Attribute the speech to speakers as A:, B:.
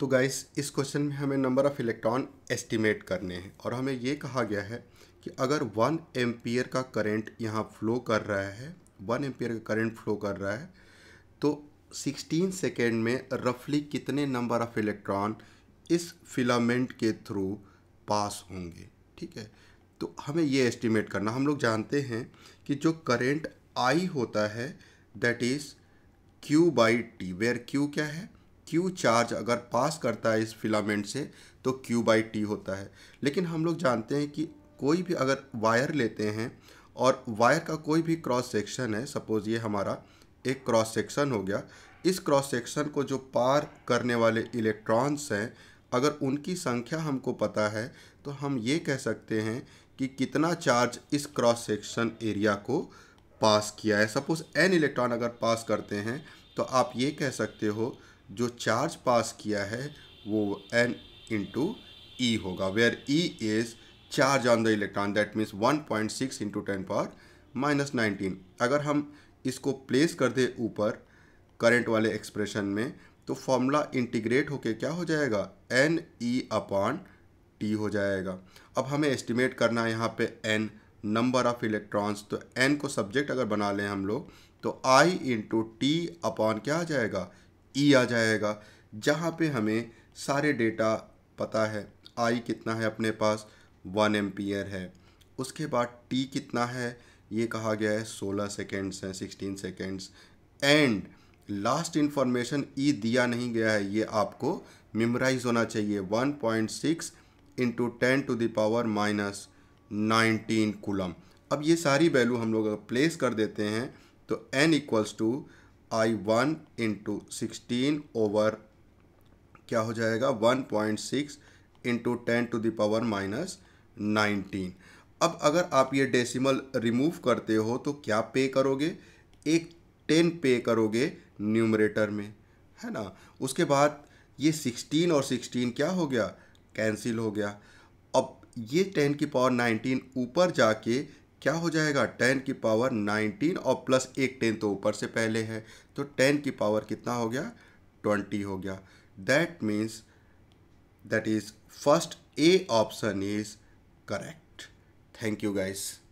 A: तो गाइस इस क्वेश्चन में हमें नंबर ऑफ़ इलेक्ट्रॉन एस्टिमेट करने हैं और हमें ये कहा गया है कि अगर वन एम्पियर का करंट यहाँ फ्लो कर रहा है वन एम्पियर का करंट फ्लो कर रहा है तो सिक्सटीन सेकेंड में रफली कितने नंबर ऑफ़ इलेक्ट्रॉन इस फिलामेंट के थ्रू पास होंगे ठीक है तो हमें ये एस्टिमेट करना हम लोग जानते हैं कि जो करेंट आई होता है that is Q by T where Q क्या है क्यू चार्ज अगर पास करता है इस फिलामेंट से तो क्यू बाई टी होता है लेकिन हम लोग जानते हैं कि कोई भी अगर वायर लेते हैं और वायर का कोई भी क्रॉस सेक्शन है सपोज़ ये हमारा एक क्रॉस सेक्शन हो गया इस क्रॉस सेक्शन को जो पार करने वाले इलेक्ट्रॉन्स हैं अगर उनकी संख्या हमको पता है तो हम ये कह सकते हैं कि कितना चार्ज इस क्रॉस सेक्शन एरिया को पास किया है सपोज़ एन इलेक्ट्रॉन अगर पास करते हैं तो आप ये कह सकते हो जो चार्ज पास किया है वो एन इंटू ई होगा where E is charge on the electron that means one point six into ten power minus nineteen अगर हम इसको प्लेस कर दे ऊपर करंट वाले एक्सप्रेशन में तो फॉर्मूला इंटीग्रेट होके क्या हो जाएगा एन ई अपॉन टी हो जाएगा अब हमें एस्टिमेट करना है यहाँ पे एन नंबर ऑफ इलेक्ट्रॉन्स तो एन को सब्जेक्ट अगर बना लें हम लोग तो आई इंटू टी अपॉन क्या आ जाएगा ई आ जाएगा जहाँ पे हमें सारे डेटा पता है आई कितना है अपने पास वन एम्पियर है उसके बाद टी कितना है ये कहा गया है सोलह सेकेंड्स हैं sixteen seconds and last information E दिया नहीं गया है ये आपको मेमोराइज होना चाहिए one point six into ten to the power minus nineteen coulomb अब ये सारी वैल्यू हम लोग प्लेस कर देते हैं तो N equals to I one into sixteen over क्या हो जाएगा one point six into ten to the power minus nineteen अब अगर आप ये डेसिमल रिमूव करते हो तो क्या पे करोगे एक टेन पे करोगे न्यूमरेटर में है ना उसके बाद ये सिक्सटीन और सिक्सटीन क्या हो गया कैंसिल हो गया अब ये टेन की पावर नाइनटीन ऊपर जाके क्या हो जाएगा टेन की पावर नाइनटीन और प्लस एक टेन तो ऊपर से पहले है तो टेन की पावर कितना हो गया ट्वेंटी हो गया that means that is first A option is correct thank you guys